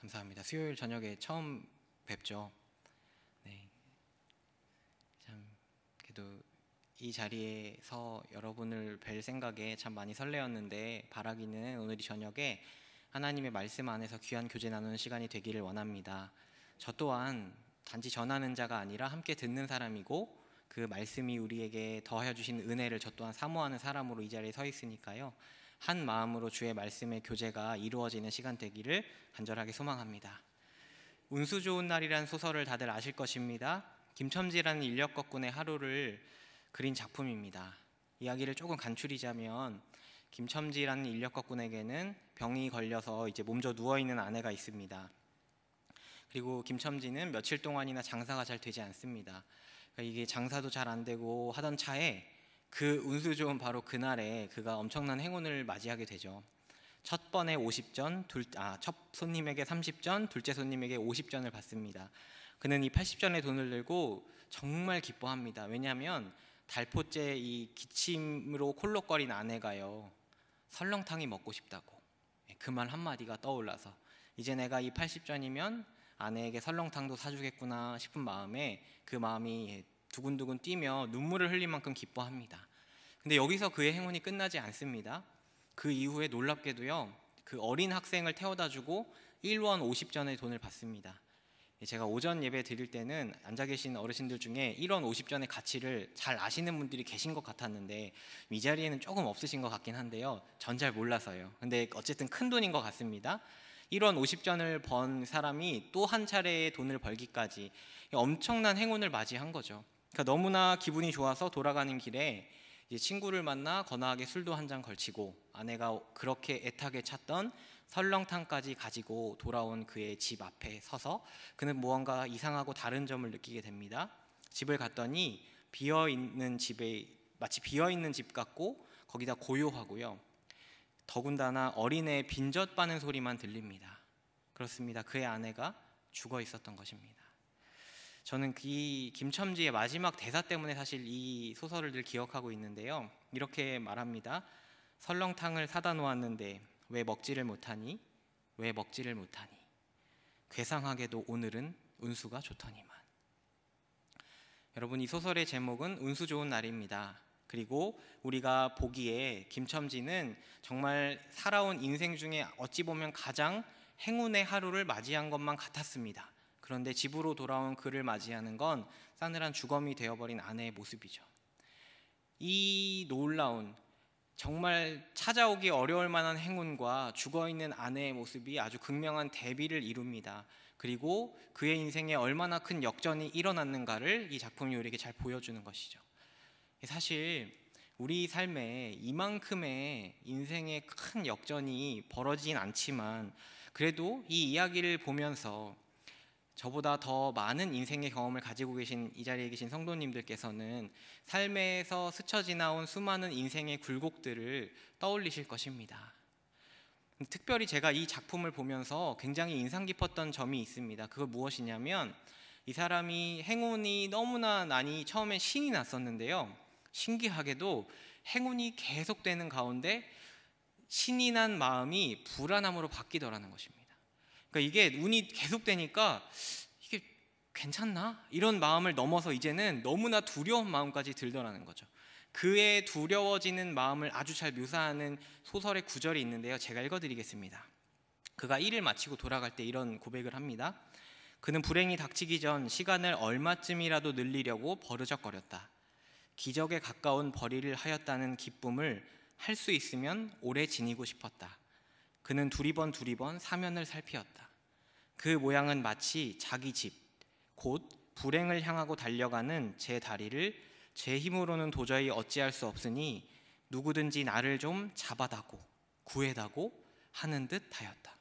감사합니다. 수요일 저녁에 처음 뵙죠. 네. 참 그래도 이 자리에서 여러분을 뵐 생각에 참 많이 설레었는데 바라기는 오늘 이 저녁에 하나님의 말씀 안에서 귀한 교제 나누는 시간이 되기를 원합니다. 저 또한 단지 전하는 자가 아니라 함께 듣는 사람이고 그 말씀이 우리에게 더하 주신 은혜를 저 또한 사모하는 사람으로 이 자리에 서 있으니까요. 한 마음으로 주의 말씀의 교제가 이루어지는 시간 되기를 간절하게 소망합니다. 운수 좋은 날이란 소설을 다들 아실 것입니다. 김첨지라는 인력 거꾼의 하루를 그린 작품입니다. 이야기를 조금 간추리자면 김첨지라는 인력 거꾼에게는 병이 걸려서 이제 몸져 누워 있는 아내가 있습니다. 그리고 김첨지는 며칠 동안이나 장사가 잘 되지 않습니다. 그러니까 이게 장사도 잘 안 되고 하던 차에 그 운수 좋은 바로 그날에 그가 엄청난 행운을 맞이하게 되죠. 첫 번에 50전, 둘, 아, 첫 손님에게 30전, 둘째 손님에게 50전을 받습니다. 그는 이 80전의 돈을 들고 정말 기뻐합니다. 왜냐하면 달포째 이 기침으로 콜록거린 아내가요. 설렁탕이 먹고 싶다고. 예, 그말 한마디가 떠올라서 이제 내가 이 80전이면 아내에게 설렁탕도 사주겠구나 싶은 마음에 그 마음이 예, 두근두근 뛰며 눈물을 흘린 만큼 기뻐합니다. 근데 여기서 그의 행운이 끝나지 않습니다. 그 이후에 놀랍게도요. 그 어린 학생을 태워다 주고 1원 50전의 돈을 받습니다. 예, 제가 오전 예배 드릴 때는 앉아 계신 어르신들 중에 1원 50전의 가치를 잘 아시는 분들이 계신 것 같았는데 이 자리에는 조금 없으신 것 같긴 한데요. 전 잘 몰라서요. 근데 어쨌든 큰 돈인 것 같습니다. 1원 50전을 번 사람이 또 한 차례의 돈을 벌기까지 엄청난 행운을 맞이한 거죠. 그러니까 너무나 기분이 좋아서 돌아가는 길에 이제 친구를 만나 거나하게 술도 한 잔 걸치고 아내가 그렇게 애타게 찾던 설렁탕까지 가지고 돌아온 그의 집 앞에 서서 그는 무언가 이상하고 다른 점을 느끼게 됩니다. 집을 갔더니 비어 있는 집에 마치 비어 있는 집 같고 거기다 고요하고요. 더군다나 어린애의 빈젖 빠는 소리만 들립니다. 그렇습니다. 그의 아내가 죽어 있었던 것입니다. 저는 그 이 김첨지의 마지막 대사 때문에 사실 이 소설을 늘 기억하고 있는데요. 이렇게 말합니다. 설렁탕을 사다 놓았는데 왜 먹지를 못하니? 왜 먹지를 못하니? 괴상하게도 오늘은 운수가 좋더니만. 여러분 이 소설의 제목은 운수 좋은 날입니다. 그리고 우리가 보기에 김첨지는 정말 살아온 인생 중에 어찌 보면 가장 행운의 하루를 맞이한 것만 같았습니다. 그런데 집으로 돌아온 그를 맞이하는 건 싸늘한 주검이 되어버린 아내의 모습이죠. 이 놀라운 정말 찾아오기 어려울 만한 행운과 죽어 있는 아내의 모습이 아주 극명한 대비를 이룹니다. 그리고 그의 인생에 얼마나 큰 역전이 일어났는가를 이 작품이 우리에게 잘 보여주는 것이죠. 사실 우리 삶에 이만큼의 인생의 큰 역전이 벌어진 않지만 그래도 이 이야기를 보면서 저보다 더 많은 인생의 경험을 가지고 계신 이 자리에 계신 성도님들께서는 삶에서 스쳐 지나온 수많은 인생의 굴곡들을 떠올리실 것입니다. 특별히 제가 이 작품을 보면서 굉장히 인상 깊었던 점이 있습니다. 그걸 무엇이냐면 이 사람이 행운이 너무나 많이 처음에 신이 났었는데요. 신기하게도 행운이 계속되는 가운데 신이 난 마음이 불안함으로 바뀌더라는 것입니다. 그러니까 이게 운이 계속되니까 이게 괜찮나? 이런 마음을 넘어서 이제는 너무나 두려운 마음까지 들더라는 거죠. 그의 두려워지는 마음을 아주 잘 묘사하는 소설의 구절이 있는데요. 제가 읽어드리겠습니다. 그가 일을 마치고 돌아갈 때 이런 고백을 합니다. 그는 불행이 닥치기 전 시간을 얼마쯤이라도 늘리려고 버르적거렸다. 기적에 가까운 벌이를 하였다는 기쁨을 할 수 있으면 오래 지니고 싶었다. 그는 두리번 두리번 사면을 살피었다. 그 모양은 마치 자기 집, 곧 불행을 향하고 달려가는 제 다리를 제 힘으로는 도저히 어찌할 수 없으니 누구든지 나를 좀 잡아다고 구해다고 하는 듯 하였다.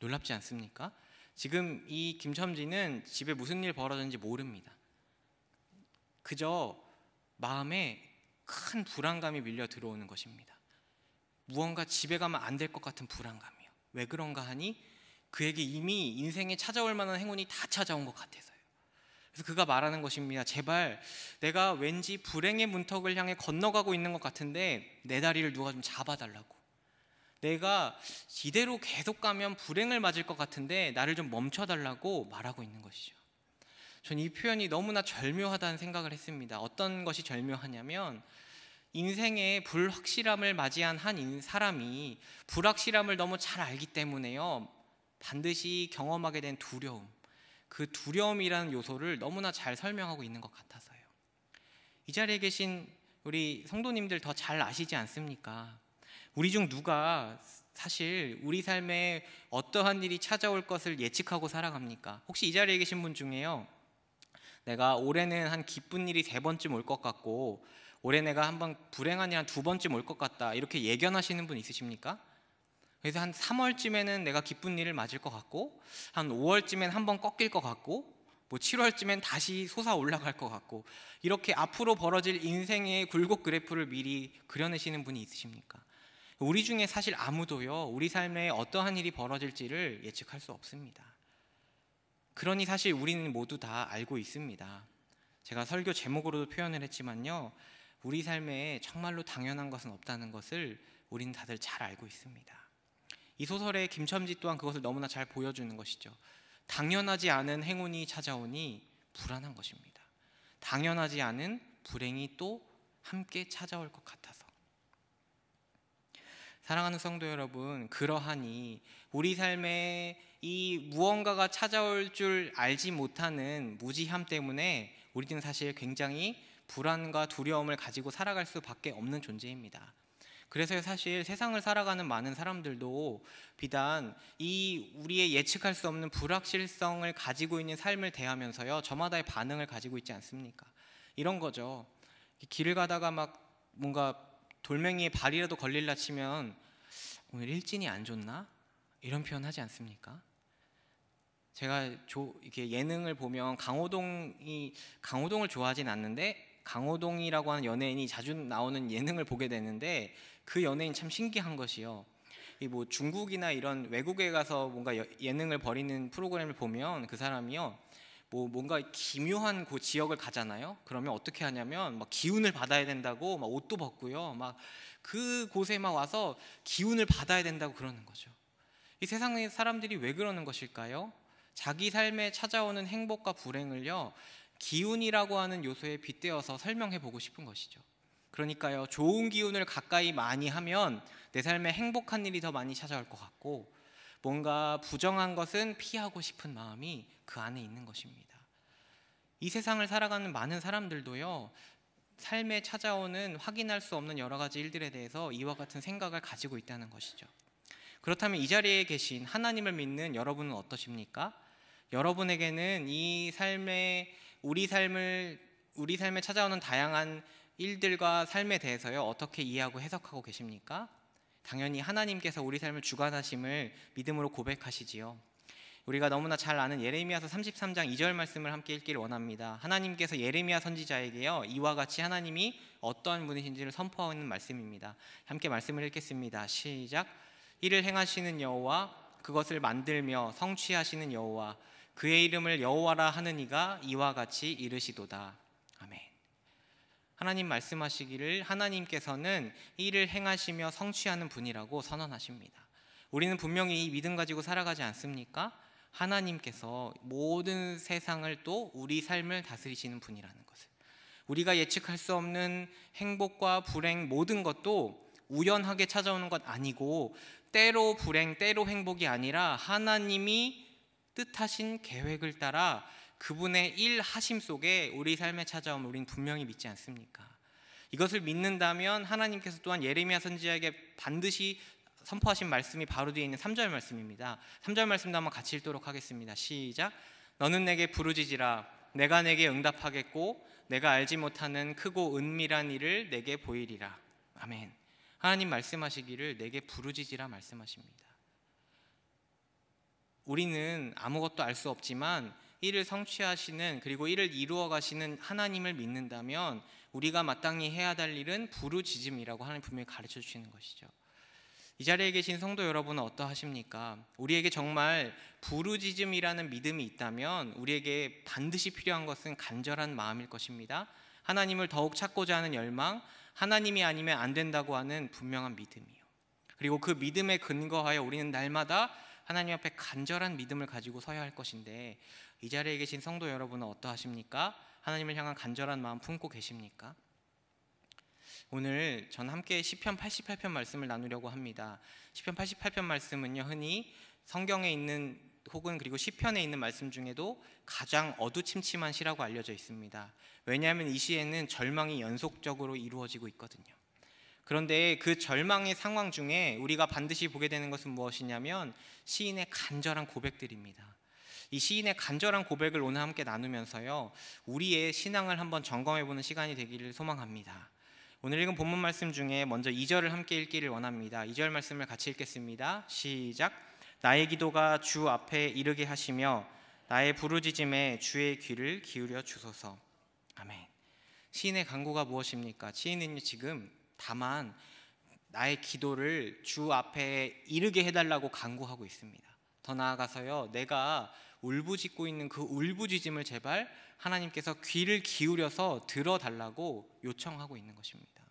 놀랍지 않습니까? 지금 이 김첨지는 집에 무슨 일 벌어졌는지 모릅니다. 그저 마음에 큰 불안감이 밀려 들어오는 것입니다. 무언가 집에 가면 안 될 것 같은 불안감이요. 왜 그런가 하니 그에게 이미 인생에 찾아올 만한 행운이 다 찾아온 것 같아서요. 그래서 그가 말하는 것입니다. 제발 내가 왠지 불행의 문턱을 향해 건너가고 있는 것 같은데 내 다리를 누가 좀 잡아달라고. 내가 이대로 계속 가면 불행을 맞을 것 같은데 나를 좀 멈춰달라고 말하고 있는 것이죠. 전 이 표현이 너무나 절묘하다는 생각을 했습니다. 어떤 것이 절묘하냐면 인생의 불확실함을 맞이한 한 사람이 불확실함을 너무 잘 알기 때문에요. 반드시 경험하게 된 두려움, 그 두려움이라는 요소를 너무나 잘 설명하고 있는 것 같아서요. 이 자리에 계신 우리 성도님들 더 잘 아시지 않습니까? 우리 중 누가 사실 우리 삶에 어떠한 일이 찾아올 것을 예측하고 살아갑니까? 혹시 이 자리에 계신 분 중에요. 내가 올해는 한 기쁜 일이 세 번쯤 올 것 같고 올해 내가 한번 불행한 일한두 번쯤 올 것 같다 이렇게 예견하시는 분 있으십니까? 그래서 한 3월쯤에는 내가 기쁜 일을 맞을 것 같고 한 5월쯤엔 한 번 꺾일 것 같고 뭐 7월쯤엔 다시 솟아 올라갈 것 같고 이렇게 앞으로 벌어질 인생의 굴곡 그래프를 미리 그려내시는 분이 있으십니까? 우리 중에 사실 아무도요 우리 삶에 어떠한 일이 벌어질지를 예측할 수 없습니다. 그러니 사실 우리는 모두 다 알고 있습니다. 제가 설교 제목으로도 표현을 했지만요 우리 삶에 정말로 당연한 것은 없다는 것을 우리는 다들 잘 알고 있습니다. 이 소설의 김첨지 또한 그것을 너무나 잘 보여주는 것이죠. 당연하지 않은 행운이 찾아오니 불안한 것입니다. 당연하지 않은 불행이 또 함께 찾아올 것 같아서. 사랑하는 성도 여러분, 그러하니 우리 삶에 이 무언가가 찾아올 줄 알지 못하는 무지함 때문에 우리는 사실 굉장히 불안과 두려움을 가지고 살아갈 수밖에 없는 존재입니다. 그래서 사실 세상을 살아가는 많은 사람들도 비단 이 우리의 예측할 수 없는 불확실성을 가지고 있는 삶을 대하면서요 저마다의 반응을 가지고 있지 않습니까? 이런 거죠. 길을 가다가 막 뭔가 돌멩이에 발이라도 걸릴라 치면 오늘 일진이 안 좋나? 이런 표현 하지 않습니까? 제가 조, 이렇게 예능을 보면 강호동이 강호동을 좋아하진 않는데 강호동이라고 하는 연예인이 자주 나오는 예능을 보게 되는데 그 연예인 참 신기한 것이요. 이뭐 중국이나 이런 외국에 가서 뭔가 예능을 벌이는 프로그램을 보면 그 사람이요. 뭐 뭔가 기묘한 그 지역을 가잖아요. 그러면 어떻게 하냐면 막 기운을 받아야 된다고 막 옷도 벗고요. 막 그 곳에 막 와서 기운을 받아야 된다고 그러는 거죠. 이 세상의 사람들이 왜 그러는 것일까요? 자기 삶에 찾아오는 행복과 불행을요. 기운이라고 하는 요소에 빗대어서 설명해 보고 싶은 것이죠. 그러니까요, 좋은 기운을 가까이 많이 하면 내 삶에 행복한 일이 더 많이 찾아올 것 같고, 뭔가 부정한 것은 피하고 싶은 마음이 그 안에 있는 것입니다. 이 세상을 살아가는 많은 사람들도요, 삶에 찾아오는 확인할 수 없는 여러 가지 일들에 대해서 이와 같은 생각을 가지고 있다는 것이죠. 그렇다면 이 자리에 계신 하나님을 믿는 여러분은 어떠십니까? 여러분에게는 이 삶의 우리 삶을 우리 삶에 찾아오는 다양한 일들과 삶에 대해서요 어떻게 이해하고 해석하고 계십니까? 당연히 하나님께서 우리 삶을 주관하심을 믿음으로 고백하시지요. 우리가 너무나 잘 아는 예레미야서 33장 2절 말씀을 함께 읽기를 원합니다. 하나님께서 예레미야 선지자에게요 이와 같이 하나님이 어떠한 분이신지를 선포하는 말씀입니다. 함께 말씀을 읽겠습니다. 시작. 이를 행하시는 여호와 그것을 만들며 성취하시는 여호와 그의 이름을 여호와라 하느니가 이와 같이 이르시도다. 아멘. 하나님 말씀하시기를 하나님께서는 이를 행하시며 성취하는 분이라고 선언하십니다. 우리는 분명히 이 믿음 가지고 살아가지 않습니까? 하나님께서 모든 세상을 또 우리 삶을 다스리시는 분이라는 것을 우리가 예측할 수 없는 행복과 불행 모든 것도 우연하게 찾아오는 것 아니고 때로 불행, 때로 행복이 아니라 하나님이 뜻하신 계획을 따라 그분의 일 하심 속에 우리 삶에 찾아옴 우린 분명히 믿지 않습니까? 이것을 믿는다면 하나님께서 또한 예레미야 선지자에게 반드시 선포하신 말씀이 바로 뒤에 있는 3절 말씀입니다. 3절 말씀도 한번 같이 읽도록 하겠습니다. 시작. 너는 내게 부르짖으라 내가 내게 응답하겠고 내가 알지 못하는 크고 은밀한 일을 내게 보이리라. 아멘. 하나님 말씀하시기를 내게 부르짖으라 말씀하십니다. 우리는 아무것도 알 수 없지만 이를 성취하시는 그리고 이를 이루어 가시는 하나님을 믿는다면 우리가 마땅히 해야 될 일은 부르짖음이라고 하나님 분명히 가르쳐 주시는 것이죠. 이 자리에 계신 성도 여러분은 어떠하십니까? 우리에게 정말 부르짖음이라는 믿음이 있다면 우리에게 반드시 필요한 것은 간절한 마음일 것입니다. 하나님을 더욱 찾고자 하는 열망, 하나님이 아니면 안 된다고 하는 분명한 믿음이요. 그리고 그 믿음에 근거하여 우리는 날마다 하나님 앞에 간절한 믿음을 가지고 서야 할 것인데 이 자리에 계신 성도 여러분은 어떠하십니까? 하나님을 향한 간절한 마음 품고 계십니까? 오늘 전 함께 시편 88편 말씀을 나누려고 합니다. 시편 88편 말씀은요 흔히 성경에 있는 혹은 그리고 시편에 있는 말씀 중에도 가장 어두침침한 시라고 알려져 있습니다. 왜냐하면 이 시에는 절망이 연속적으로 이루어지고 있거든요. 그런데 그 절망의 상황 중에 우리가 반드시 보게 되는 것은 무엇이냐면 시인의 간절한 고백들입니다. 이 시인의 간절한 고백을 오늘 함께 나누면서요. 우리의 신앙을 한번 점검해 보는 시간이 되기를 소망합니다. 오늘 읽은 본문 말씀 중에 먼저 2절을 함께 읽기를 원합니다. 2절 말씀을 같이 읽겠습니다. 시작. 나의 기도가 주 앞에 이르게 하시며 나의 부르짖음에 주의 귀를 기울여 주소서. 아멘. 시인의 간구가 무엇입니까? 시인은 지금 다만 나의 기도를 주 앞에 이르게 해달라고 간구하고 있습니다. 더 나아가서요, 내가 울부짖고 있는 그 울부짖음을 제발 하나님께서 귀를 기울여서 들어달라고 요청하고 있는 것입니다.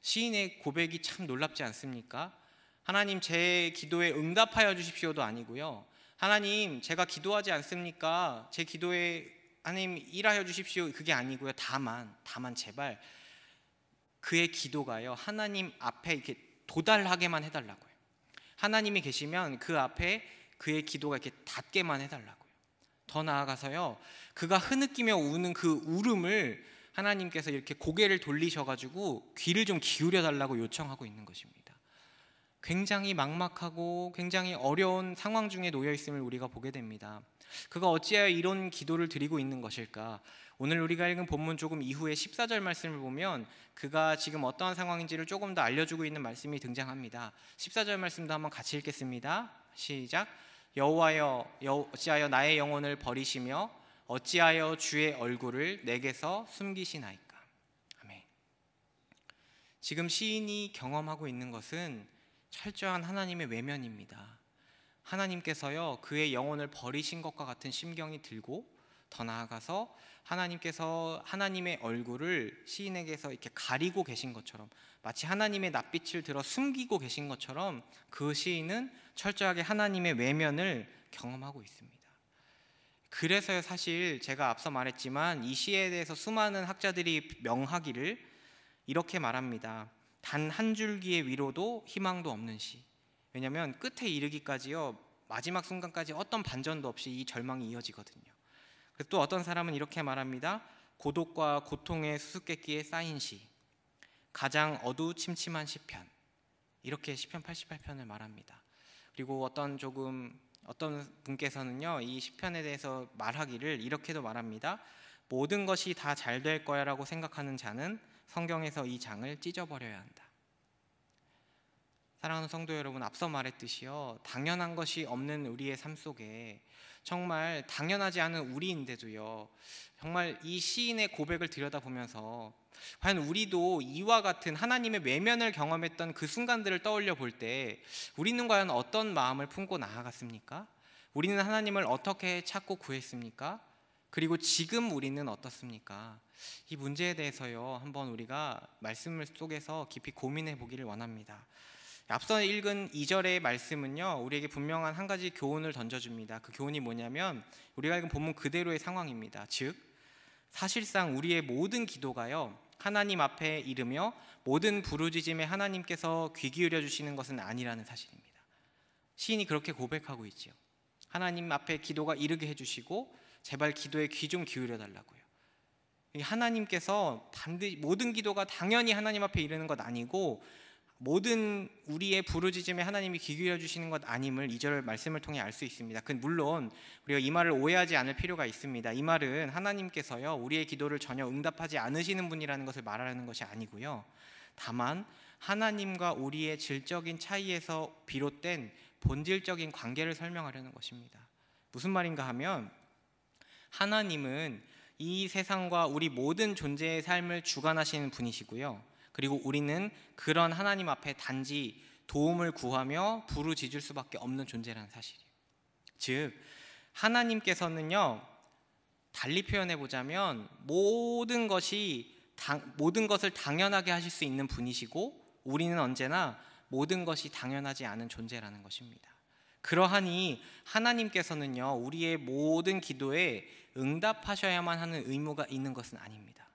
시인의 고백이 참 놀랍지 않습니까? 하나님 제 기도에 응답하여 주십시오도 아니고요. 하나님 제가 기도하지 않습니까? 제 기도에 하나님 일하여 주십시오 그게 아니고요. 다만 다만 제발 그의 기도가요 하나님 앞에 이렇게 도달하게만 해달라고요. 하나님이 계시면 그 앞에 그의 기도가 이렇게 닿게만 해달라고요. 더 나아가서요 그가 흐느끼며 우는 그 울음을 하나님께서 이렇게 고개를 돌리셔가지고 귀를 좀 기울여 달라고 요청하고 있는 것입니다. 굉장히 막막하고 굉장히 어려운 상황 중에 놓여 있음을 우리가 보게 됩니다. 그가 어찌하여 이런 기도를 드리고 있는 것일까? 오늘 우리가 읽은 본문 조금 이후에 14절 말씀을 보면 그가 지금 어떠한 상황인지를 조금 더 알려주고 있는 말씀이 등장합니다. 14절 말씀도 한번 같이 읽겠습니다. 시작. 여호와여 여, 어찌하여 나의 영혼을 버리시며 어찌하여 주의 얼굴을 내게서 숨기시나이까. 아멘. 지금 시인이 경험하고 있는 것은 철저한 하나님의 외면입니다. 하나님께서요 그의 영혼을 버리신 것과 같은 심경이 들고 더 나아가서 하나님께서 하나님의 얼굴을 시인에게서 이렇게 가리고 계신 것처럼 마치 하나님의 낯빛을 들어 숨기고 계신 것처럼 그 시인은 철저하게 하나님의 외면을 경험하고 있습니다. 그래서 사실 제가 앞서 말했지만 이 시에 대해서 수많은 학자들이 명하기를 이렇게 말합니다. 단한 줄기의 위로도 희망도 없는 시. 왜냐하면 끝에 이르기까지요 마지막 순간까지 어떤 반전도 없이 이 절망이 이어지거든요. 그래서 또 어떤 사람은 이렇게 말합니다. 고독과 고통의 수수께끼에 쌓인 시, 가장 어두침침한 시편 이렇게 시편 88편을 말합니다. 그리고 어떤 조금 어떤 분께서는요 이 시편에 대해서 말하기를 이렇게도 말합니다. 모든 것이 다 잘 될 거야라고 생각하는 자는 성경에서 이 장을 찢어버려야 한다. 사랑하는 성도 여러분, 앞서 말했듯이요. 당연한 것이 없는 우리의 삶 속에 정말 당연하지 않은 우리인데도요. 정말 이 시인의 고백을 들여다보면서 과연 우리도 이와 같은 하나님의 외면을 경험했던 그 순간들을 떠올려 볼 때 우리는 과연 어떤 마음을 품고 나아갔습니까? 우리는 하나님을 어떻게 찾고 구했습니까? 그리고 지금 우리는 어떻습니까? 이 문제에 대해서요 한번 우리가 말씀 속에서 깊이 고민해 보기를 원합니다. 앞서 읽은 2절의 말씀은요 우리에게 분명한 한 가지 교훈을 던져줍니다. 그 교훈이 뭐냐면 우리가 읽은 본문 그대로의 상황입니다. 즉 사실상 우리의 모든 기도가요 하나님 앞에 이르며 모든 부르짖음에 하나님께서 귀 기울여 주시는 것은 아니라는 사실입니다. 시인이 그렇게 고백하고 있지요. 하나님 앞에 기도가 이르게 해주시고 제발 기도에 귀 좀 기울여 달라고요. 하나님께서 반드시 모든 기도가 당연히 하나님 앞에 이르는 것 아니고 모든 우리의 부르짖음에 하나님이 귀 기울여 주시는 것 아님을 이절 말씀을 통해 알 수 있습니다. 그 물론 우리가 이 말을 오해하지 않을 필요가 있습니다. 이 말은 하나님께서요 우리의 기도를 전혀 응답하지 않으시는 분이라는 것을 말하는 것이 아니고요. 다만 하나님과 우리의 질적인 차이에서 비롯된 본질적인 관계를 설명하려는 것입니다. 무슨 말인가 하면 하나님은 이 세상과 우리 모든 존재의 삶을 주관하시는 분이시고요. 그리고 우리는 그런 하나님 앞에 단지 도움을 구하며 부르짖을 수밖에 없는 존재라는 사실이에요. 즉 하나님께서는요. 달리 표현해 보자면 모든 것이 당, 모든 것을 당연하게 하실 수 있는 분이시고 우리는 언제나 모든 것이 당연하지 않은 존재라는 것입니다. 그러하니 하나님께서는요 우리의 모든 기도에 응답하셔야만 하는 의무가 있는 것은 아닙니다.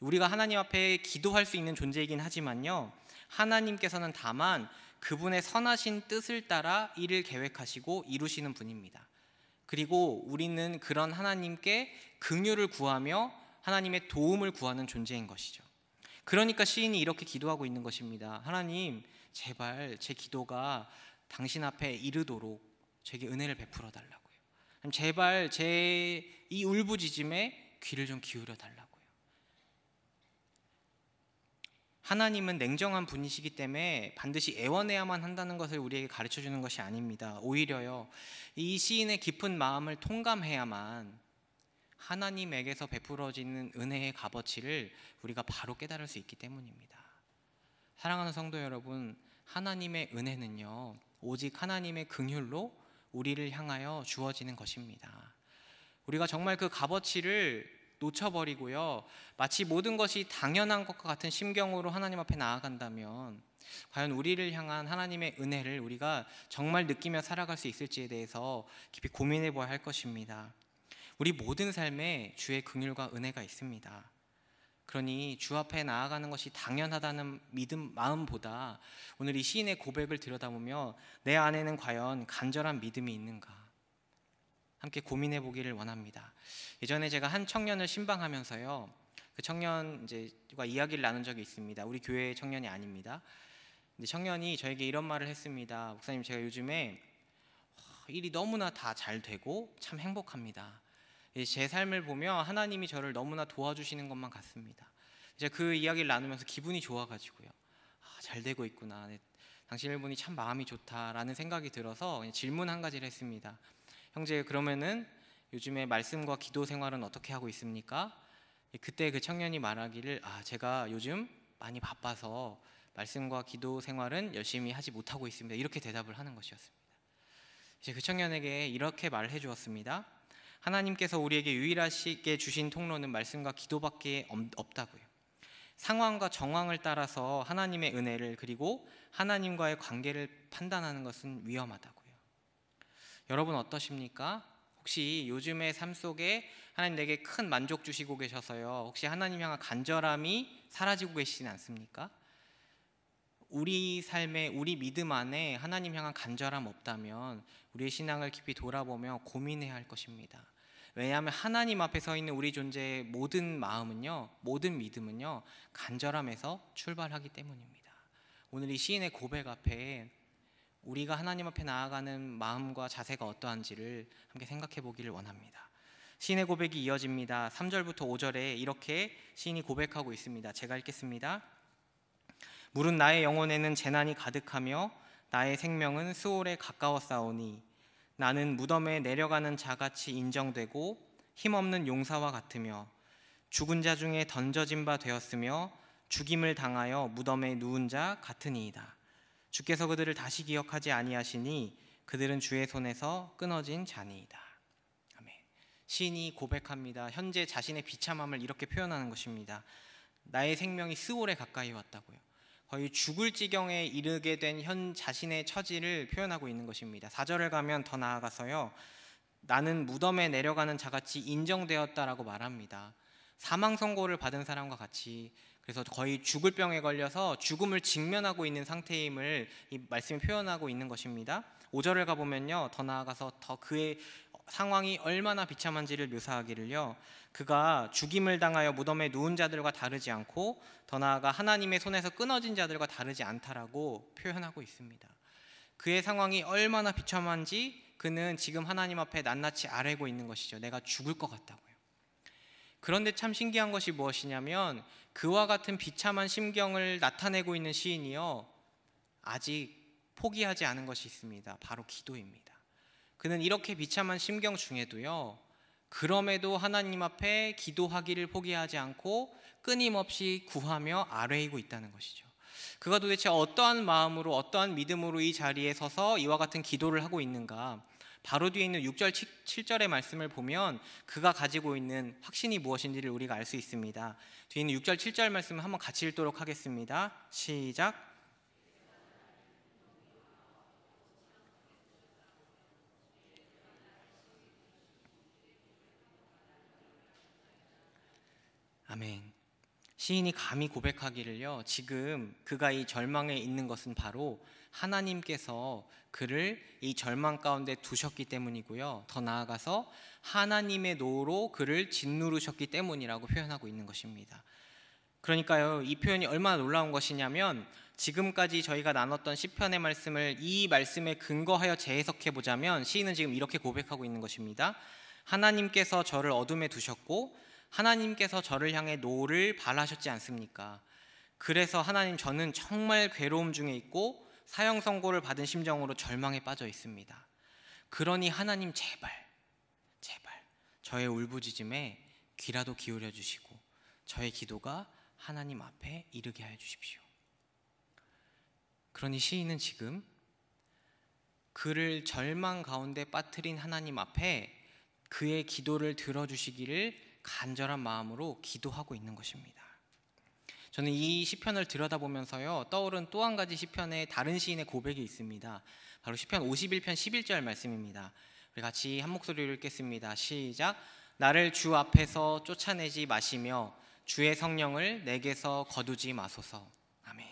우리가 하나님 앞에 기도할 수 있는 존재이긴 하지만요. 하나님께서는 다만 그분의 선하신 뜻을 따라 일을 계획하시고 이루시는 분입니다. 그리고 우리는 그런 하나님께 긍휼을 구하며 하나님의 도움을 구하는 존재인 것이죠. 그러니까 시인이 이렇게 기도하고 있는 것입니다. 하나님, 제발 제 기도가 당신 앞에 이르도록 제게 은혜를 베풀어 달라고. 제발 제 이 울부짖음에 귀를 좀 기울여 달라고요. 하나님은 냉정한 분이시기 때문에 반드시 애원해야만 한다는 것을 우리에게 가르쳐 주는 것이 아닙니다. 오히려요. 이 시인의 깊은 마음을 통감해야만 하나님에게서 베풀어지는 은혜의 값어치를 우리가 바로 깨달을 수 있기 때문입니다. 사랑하는 성도 여러분, 하나님의 은혜는요. 오직 하나님의 긍휼로 우리를 향하여 주어지는 것입니다. 우리가 정말 그 값어치를 놓쳐버리고요. 마치 모든 것이 당연한 것과 같은 심경으로 하나님 앞에 나아간다면 과연 우리를 향한 하나님의 은혜를 우리가 정말 느끼며 살아갈 수 있을지에 대해서 깊이 고민해 봐야 할 것입니다. 우리 모든 삶에 주의 긍휼과 은혜가 있습니다. 그러니 주 앞에 나아가는 것이 당연하다는 믿음 마음보다 오늘 이 시인의 고백을 들여다보며 내 안에는 과연 간절한 믿음이 있는가 함께 고민해 보기를 원합니다. 예전에 제가 한 청년을 신방하면서요. 그 청년 이제가 이야기를 나눈 적이 있습니다. 우리 교회 청년이 아닙니다. 근데 청년이 저에게 이런 말을 했습니다. 목사님 제가 요즘에 일이 너무나 다 잘 되고 참 행복합니다. 제 삶을 보며 하나님이 저를 너무나 도와주시는 것만 같습니다. 이제 그 이야기를 나누면서 기분이 좋아가지고요. 아, 잘 되고 있구나. 네, 당신을 보니 참 마음이 좋다라는 생각이 들어서 질문 한 가지를 했습니다. 형제 그러면은 요즘에 말씀과 기도 생활은 어떻게 하고 있습니까? 그때 그 청년이 말하기를 아 제가 요즘 많이 바빠서 말씀과 기도 생활은 열심히 하지 못하고 있습니다. 이렇게 대답을 하는 것이었습니다. 이제 그 청년에게 이렇게 말해 주었습니다. 하나님께서 우리에게 유일하시게 주신 통로는 말씀과 기도밖에 없다고요. 상황과 정황을 따라서 하나님의 은혜를 그리고 하나님과의 관계를 판단하는 것은 위험하다고요. 여러분 어떠십니까? 혹시 요즘의 삶 속에 하나님 내게 큰 만족 주시고 계셔서요. 혹시 하나님 향한 간절함이 사라지고 계시진 않습니까? 우리 삶에 우리 믿음 안에 하나님 향한 간절함 없다면 우리의 신앙을 깊이 돌아보며 고민해야 할 것입니다. 왜냐하면 하나님 앞에 서 있는 우리 존재의 모든 마음은요, 모든 믿음은요, 간절함에서 출발하기 때문입니다. 오늘 이 시인의 고백 앞에 우리가 하나님 앞에 나아가는 마음과 자세가 어떠한지를 함께 생각해 보기를 원합니다. 시인의 고백이 이어집니다. 3절부터 5절에 이렇게 시인이 고백하고 있습니다. 제가 읽겠습니다. 물은 나의 영혼에는 재난이 가득하며 나의 생명은 수월에 가까웠사오니 나는 무덤에 내려가는 자같이 인정되고 힘없는 용사와 같으며 죽은 자 중에 던져진 바 되었으며 죽임을 당하여 무덤에 누운 자 같으니이다. 주께서 그들을 다시 기억하지 아니하시니 그들은 주의 손에서 끊어진 자니이다. 아멘. 시인이 고백합니다. 현재 자신의 비참함을 이렇게 표현하는 것입니다. 나의 생명이 스올에 가까이 왔다고요. 거의 죽을 지경에 이르게 된 현 자신의 처지를 표현하고 있는 것입니다. 4절을 가면 더 나아가서요. 나는 무덤에 내려가는 자같이 인정되었다라고 말합니다. 사망 선고를 받은 사람과 같이 그래서 거의 죽을 병에 걸려서 죽음을 직면하고 있는 상태임을 이 말씀이 표현하고 있는 것입니다. 5절을 가보면요. 더 나아가서 더 그의 상황이 얼마나 비참한지를 묘사하기를요. 그가 죽임을 당하여 무덤에 누운 자들과 다르지 않고 더 나아가 하나님의 손에서 끊어진 자들과 다르지 않다라고 표현하고 있습니다. 그의 상황이 얼마나 비참한지 그는 지금 하나님 앞에 낱낱이 아뢰고 있는 것이죠. 내가 죽을 것 같다고요. 그런데 참 신기한 것이 무엇이냐면 그와 같은 비참한 심경을 나타내고 있는 시인이요. 아직 포기하지 않은 것이 있습니다. 바로 기도입니다. 그는 이렇게 비참한 심경 중에도요. 그럼에도 하나님 앞에 기도하기를 포기하지 않고 끊임없이 구하며 아뢰이고 있다는 것이죠. 그가 도대체 어떠한 마음으로 어떠한 믿음으로 이 자리에 서서 이와 같은 기도를 하고 있는가? 바로 뒤에 있는 6절 7절의 말씀을 보면 그가 가지고 있는 확신이 무엇인지를 우리가 알 수 있습니다. 뒤에 있는 6절 7절 말씀을 한번 같이 읽도록 하겠습니다. 시작. 아멘. 시인이 감히 고백하기를요. 지금 그가 이 절망에 있는 것은 바로 하나님께서 그를 이 절망 가운데 두셨기 때문이고요. 더 나아가서 하나님의 노로 그를 짓누르셨기 때문이라고 표현하고 있는 것입니다. 그러니까요. 이 표현이 얼마나 놀라운 것이냐면 지금까지 저희가 나눴던 시편의 말씀을 이 말씀에 근거하여 재해석해 보자면 시인은 지금 이렇게 고백하고 있는 것입니다. 하나님께서 저를 어둠에 두셨고 하나님께서 저를 향해 노를 발하셨지 않습니까? 그래서 하나님 저는 정말 괴로움 중에 있고 사형 선고를 받은 심정으로 절망에 빠져 있습니다. 그러니 하나님 제발 제발 저의 울부짖음에 귀라도 기울여 주시고 저의 기도가 하나님 앞에 이르게 하여 주십시오. 그러니 시인은 지금 그를 절망 가운데 빠뜨린 하나님 앞에 그의 기도를 들어주시기를 간절한 마음으로 기도하고 있는 것입니다. 저는 이 시편을 들여다보면서요 떠오른 또 한 가지 시편의 다른 시인의 고백이 있습니다. 바로 시편 51편 11절 말씀입니다. 우리 같이 한 목소리로 읽겠습니다. 시작. 나를 주 앞에서 쫓아내지 마시며 주의 성령을 내게서 거두지 마소서. 아멘.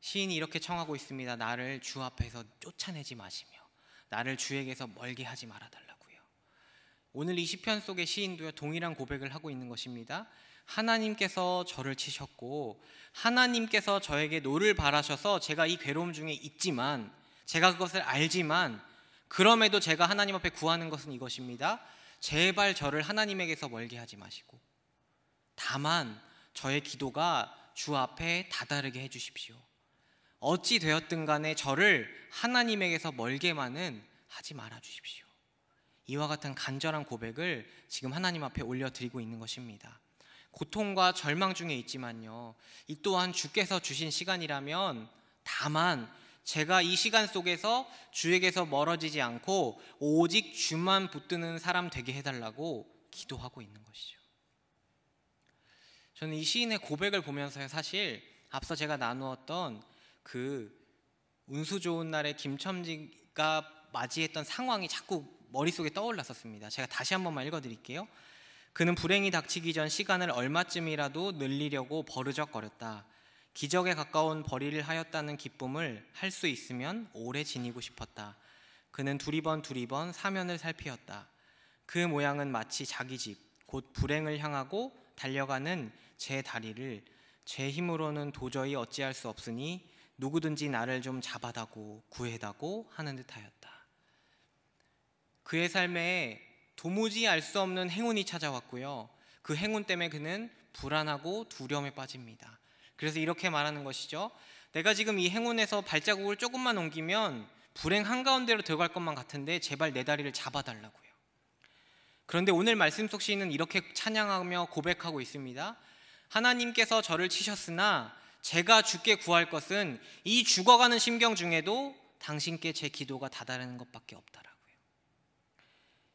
시인이 이렇게 청하고 있습니다. 나를 주 앞에서 쫓아내지 마시며 나를 주에게서 멀게 하지 말아달라. 오늘 2 0편 속의 시인도요 동일한 고백을 하고 있는 것입니다. 하나님께서 저를 치셨고 하나님께서 저에게 노를 바라셔서 제가 이 괴로움 중에 있지만 제가 그것을 알지만 그럼에도 제가 하나님 앞에 구하는 것은 이것입니다. 제발 저를 하나님에게서 멀게 하지 마시고 다만 저의 기도가 주 앞에 다다르게 해 주십시오. 어찌 되었든 간에 저를 하나님에게서 멀게만은 하지 말아 주십시오. 이와 같은 간절한 고백을 지금 하나님 앞에 올려드리고 있는 것입니다. 고통과 절망 중에 있지만요. 이 또한 주께서 주신 시간이라면 다만 제가 이 시간 속에서 주에게서 멀어지지 않고 오직 주만 붙드는 사람 되게 해달라고 기도하고 있는 것이죠. 저는 이 시인의 고백을 보면서 사실 앞서 제가 나누었던 그 운수 좋은 날에 김첨지가 맞이했던 상황이 자꾸 머릿속에 떠올랐었습니다. 제가 다시 한 번만 읽어드릴게요. 그는 불행이 닥치기 전 시간을 얼마쯤이라도 늘리려고 버르적거렸다. 기적에 가까운 벌이를 하였다는 기쁨을 할 수 있으면 오래 지니고 싶었다. 그는 두리번 두리번 사면을 살피었다. 그 모양은 마치 자기 집, 곧 불행을 향하고 달려가는 제 다리를 제 힘으로는 도저히 어찌할 수 없으니 누구든지 나를 좀 잡아다고 구해다고 하는 듯하였다. 그의 삶에 도무지 알 수 없는 행운이 찾아왔고요. 그 행운 때문에 그는 불안하고 두려움에 빠집니다. 그래서 이렇게 말하는 것이죠. 내가 지금 이 행운에서 발자국을 조금만 옮기면 불행 한가운데로 들어갈 것만 같은데 제발 내 다리를 잡아달라고요. 그런데 오늘 말씀 속 시인은 이렇게 찬양하며 고백하고 있습니다. 하나님께서 저를 치셨으나 제가 죽게 구할 것은 이 죽어가는 심경 중에도 당신께 제 기도가 다다르는 것밖에 없다.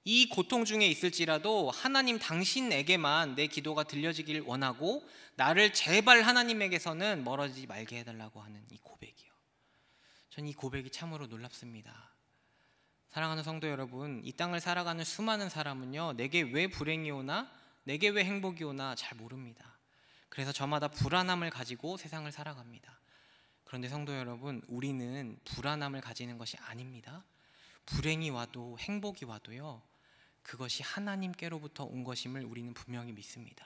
이 고통 중에 있을지라도 하나님 당신에게만 내 기도가 들려지길 원하고 나를 제발 하나님에게서는 멀어지지 말게 해달라고 하는 이 고백이요. 전 이 고백이 참으로 놀랍습니다. 사랑하는 성도 여러분, 이 땅을 살아가는 수많은 사람은요, 내게 왜 불행이 오나, 내게 왜 행복이 오나 잘 모릅니다. 그래서 저마다 불안함을 가지고 세상을 살아갑니다. 그런데 성도 여러분, 우리는 불안함을 가지는 것이 아닙니다. 불행이 와도 행복이 와도요, 그것이 하나님께로부터 온 것임을 우리는 분명히 믿습니다.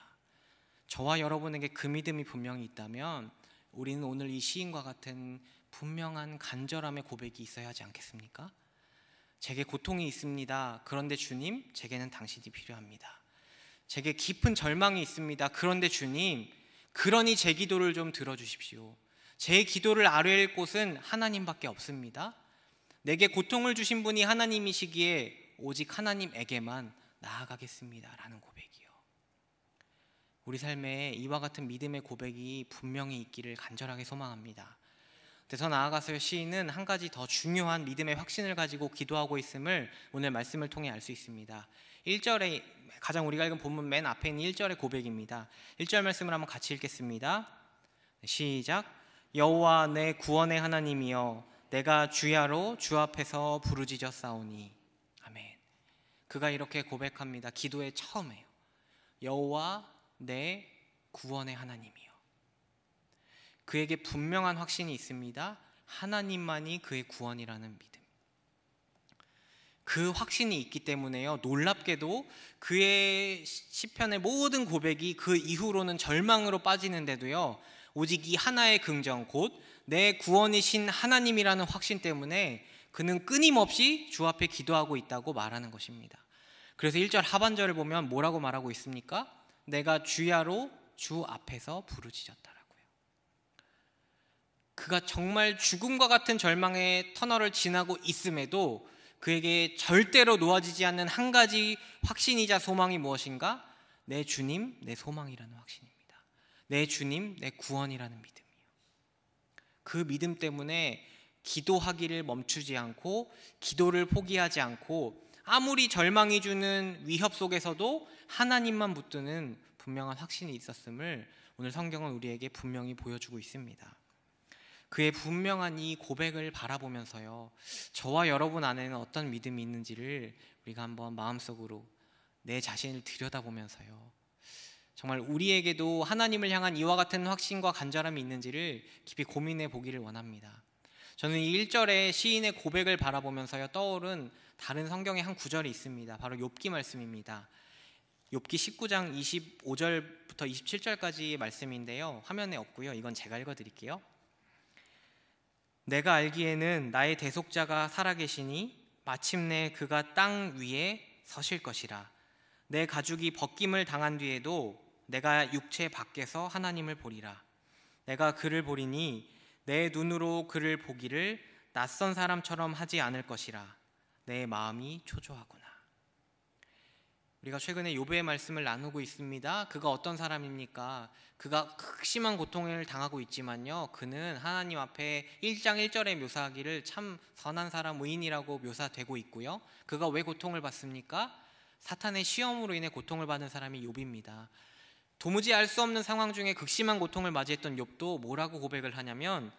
저와 여러분에게 그 믿음이 분명히 있다면 우리는 오늘 이 시인과 같은 분명한 간절함의 고백이 있어야 하지 않겠습니까? 제게 고통이 있습니다. 그런데 주님, 제게는 당신이 필요합니다. 제게 깊은 절망이 있습니다. 그런데 주님, 그러니 제 기도를 좀 들어주십시오. 제 기도를 아뢰일 곳은 하나님밖에 없습니다. 내게 고통을 주신 분이 하나님이시기에 오직 하나님에게만 나아가겠습니다라는 고백이요. 우리 삶에 이와 같은 믿음의 고백이 분명히 있기를 간절하게 소망합니다. 그래서 나아가서 시인은 한 가지 더 중요한 믿음의 확신을 가지고 기도하고 있음을 오늘 말씀을 통해 알 수 있습니다. 1절에 가장 우리가 읽은 본문 맨 앞에 있는 1절의 고백입니다. 1절 말씀을 한번 같이 읽겠습니다. 시작 여호와 내 구원의 하나님이여 내가 주야로 주 앞에서 부르짖었사오니 그가 이렇게 고백합니다. 기도의 처음에요. 여호와 내 구원의 하나님이요. 그에게 분명한 확신이 있습니다. 하나님만이 그의 구원이라는 믿음. 그 확신이 있기 때문에요. 놀랍게도 그의 시편의 모든 고백이 그 이후로는 절망으로 빠지는데도요. 오직 이 하나의 긍정 곧 내 구원이신 하나님이라는 확신 때문에 그는 끊임없이 주 앞에 기도하고 있다고 말하는 것입니다. 그래서 1절 하반절을 보면 뭐라고 말하고 있습니까? 내가 주야로 주 앞에서 부르짖었다라고요. 그가 정말 죽음과 같은 절망의 터널을 지나고 있음에도 그에게 절대로 놓아지지 않는 한 가지 확신이자 소망이 무엇인가? 내 주님, 내 소망이라는 확신입니다. 내 주님, 내 구원이라는 믿음이요. 그 믿음 때문에 기도하기를 멈추지 않고 기도를 포기하지 않고 아무리 절망이 주는 위협 속에서도 하나님만 붙드는 분명한 확신이 있었음을 오늘 성경은 우리에게 분명히 보여주고 있습니다. 그의 분명한 이 고백을 바라보면서요. 저와 여러분 안에는 어떤 믿음이 있는지를 우리가 한번 마음속으로 내 자신을 들여다보면서요. 정말 우리에게도 하나님을 향한 이와 같은 확신과 간절함이 있는지를 깊이 고민해 보기를 원합니다. 저는 이 1절에 시인의 고백을 바라보면서요 떠오른 다른 성경의 한 구절이 있습니다. 바로 욥기 말씀입니다. 욥기 19장 25절부터 27절까지 말씀인데요. 화면에 없고요. 이건 제가 읽어 드릴게요. 내가 알기에는 나의 대속자가 살아계시니 마침내 그가 땅 위에 서실 것이라. 내 가죽이 벗김을 당한 뒤에도 내가 육체 밖에서 하나님을 보리라. 내가 그를 보리니 내 눈으로 그를 보기를 낯선 사람처럼 하지 않을 것이라 내 마음이 초조하구나. 우리가 최근에 요배의 말씀을 나누고 있습니다. 그가 어떤 사람입니까? 그가 극심한 고통을 당하고 있지만요. 그는 하나님 앞에 1장 1절에 묘사하기를 참 선한 사람 의인이라고 묘사되고 있고요. 그가 왜 고통을 받습니까? 사탄의 시험으로 인해 고통을 받는 사람이 요비입니다. 도무지 알 수 없는 상황 중에 극심한 고통을 맞이했던 욥도 뭐라고 고백을 하냐면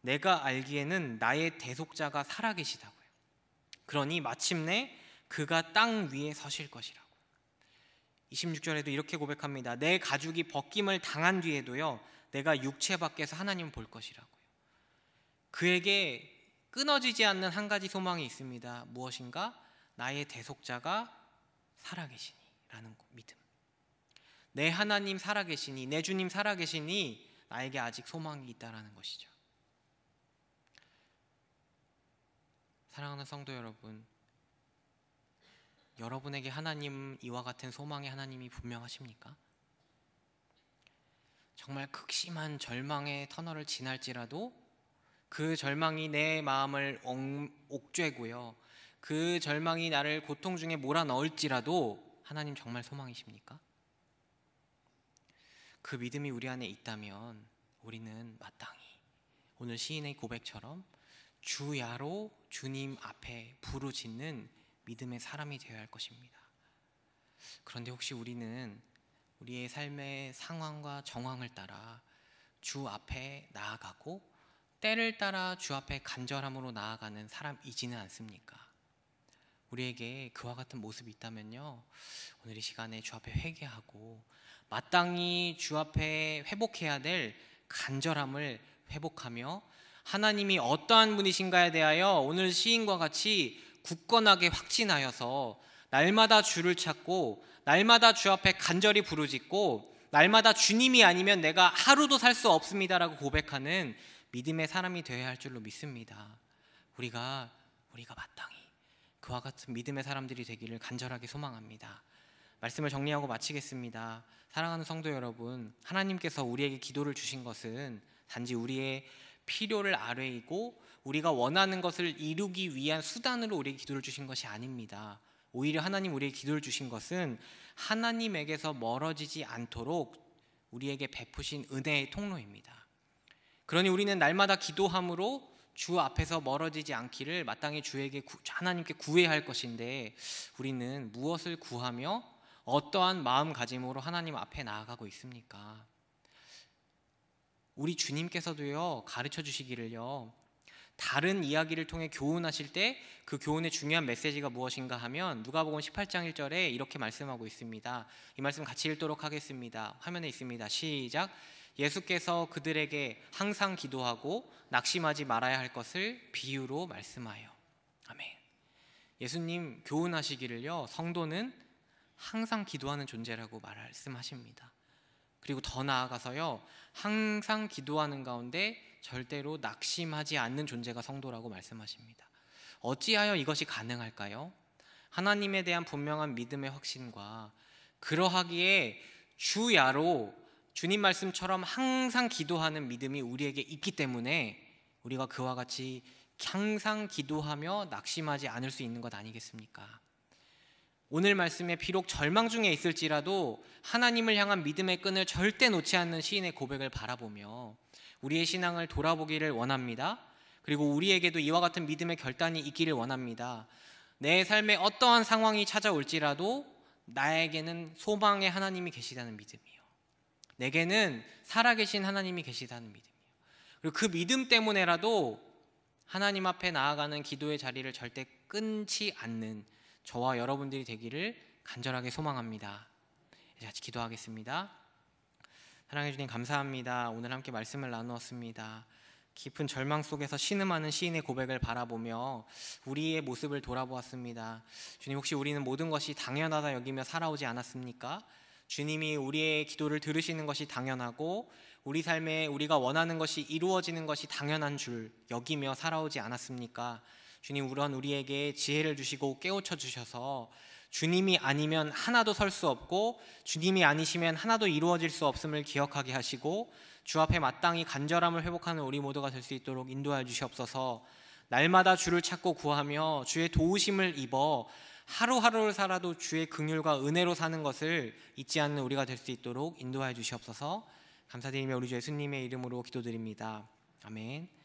내가 알기에는 나의 대속자가 살아계시다고요. 그러니 마침내 그가 땅 위에 서실 것이라고. 26절에도 이렇게 고백합니다. 내 가죽이 벗김을 당한 뒤에도요. 내가 육체 밖에서 하나님을 볼 것이라고요. 그에게 끊어지지 않는 한 가지 소망이 있습니다. 무엇인가? 나의 대속자가 살아계시니라는 믿음. 내 하나님 살아계시니 내 주님 살아계시니 나에게 아직 소망이 있다라는 것이죠. 사랑하는 성도 여러분, 여러분에게 하나님 이와 같은 소망의 하나님이 분명하십니까? 정말 극심한 절망의 터널을 지날지라도 그 절망이 내 마음을 옥죄고요. 그 절망이 나를 고통 중에 몰아넣을지라도 하나님 정말 소망이십니까? 그 믿음이 우리 안에 있다면 우리는 마땅히 오늘 시인의 고백처럼 주야로 주님 앞에 부르짖는 믿음의 사람이 되어야 할 것입니다. 그런데 혹시 우리는 우리의 삶의 상황과 정황을 따라 주 앞에 나아가고 때를 따라 주 앞에 간절함으로 나아가는 사람이지는 않습니까? 우리에게 그와 같은 모습이 있다면요. 오늘 이 시간에 주 앞에 회개하고 마땅히 주 앞에 회복해야 될 간절함을 회복하며 하나님이 어떠한 분이신가에 대하여 오늘 시인과 같이 굳건하게 확신하여서 날마다 주를 찾고 날마다 주 앞에 간절히 부르짖고 날마다 주님이 아니면 내가 하루도 살 수 없습니다라고 고백하는 믿음의 사람이 되어야 할 줄로 믿습니다. 우리가 우리가 마땅히 그와 같은 믿음의 사람들이 되기를 간절하게 소망합니다. 말씀을 정리하고 마치겠습니다. 사랑하는 성도 여러분, 하나님께서 우리에게 기도를 주신 것은 단지 우리의 필요를 아뢰이고 우리가 원하는 것을 이루기 위한 수단으로 우리에게 기도를 주신 것이 아닙니다. 오히려 하나님 우리에게 기도를 주신 것은 하나님에게서 멀어지지 않도록 우리에게 베푸신 은혜의 통로입니다. 그러니 우리는 날마다 기도함으로 주 앞에서 멀어지지 않기를 마땅히 주에게 하나님께 구해야 할 것인데 우리는 무엇을 구하며 어떠한 마음가짐으로 하나님 앞에 나아가고 있습니까? 우리 주님께서도요 가르쳐 주시기를요 다른 이야기를 통해 교훈하실 때 그 교훈의 중요한 메시지가 무엇인가 하면 누가복음 18장 1절에 이렇게 말씀하고 있습니다. 이 말씀 같이 읽도록 하겠습니다. 화면에 있습니다. 시작. 예수께서 그들에게 항상 기도하고 낙심하지 말아야 할 것을 비유로 말씀하여. 아멘. 예수님 교훈하시기를요. 성도는 항상 기도하는 존재라고 말씀하십니다. 그리고 더 나아가서요. 항상 기도하는 가운데 절대로 낙심하지 않는 존재가 성도라고 말씀하십니다. 어찌하여 이것이 가능할까요? 하나님에 대한 분명한 믿음의 확신과 그러하기에 주야로 주님 말씀처럼 항상 기도하는 믿음이 우리에게 있기 때문에 우리가 그와 같이 항상 기도하며 낙심하지 않을 수 있는 것 아니겠습니까? 오늘 말씀에 비록 절망 중에 있을지라도 하나님을 향한 믿음의 끈을 절대 놓지 않는 시인의 고백을 바라보며 우리의 신앙을 돌아보기를 원합니다. 그리고 우리에게도 이와 같은 믿음의 결단이 있기를 원합니다. 내 삶에 어떠한 상황이 찾아올지라도 나에게는 소망의 하나님이 계시다는 믿음이요. 내게는 살아계신 하나님이 계시다는 믿음이요. 그리고 그 믿음 때문에라도 하나님 앞에 나아가는 기도의 자리를 절대 끊지 않는 저와 여러분들이 되기를 간절하게 소망합니다. 이제 같이 기도하겠습니다. 사랑해 주님 감사합니다. 오늘 함께 말씀을 나누었습니다. 깊은 절망 속에서 신음하는 시인의 고백을 바라보며 우리의 모습을 돌아보았습니다. 주님 혹시 우리는 모든 것이 당연하다 여기며 살아오지 않았습니까? 주님이 우리의 기도를 들으시는 것이 당연하고 우리 삶에 우리가 원하는 것이 이루어지는 것이 당연한 줄 여기며 살아오지 않았습니까? 주님 우런 우리에게 지혜를 주시고 깨우쳐 주셔서 주님이 아니면 하나도 설 수 없고 주님이 아니시면 하나도 이루어질 수 없음을 기억하게 하시고 주 앞에 마땅히 간절함을 회복하는 우리 모두가 될 수 있도록 인도하여 주시옵소서. 날마다 주를 찾고 구하며 주의 도우심을 입어 하루하루를 살아도 주의 긍휼과 은혜로 사는 것을 잊지 않는 우리가 될 수 있도록 인도하여 주시옵소서. 감사드리며 우리 주 예수님의 이름으로 기도드립니다. 아멘.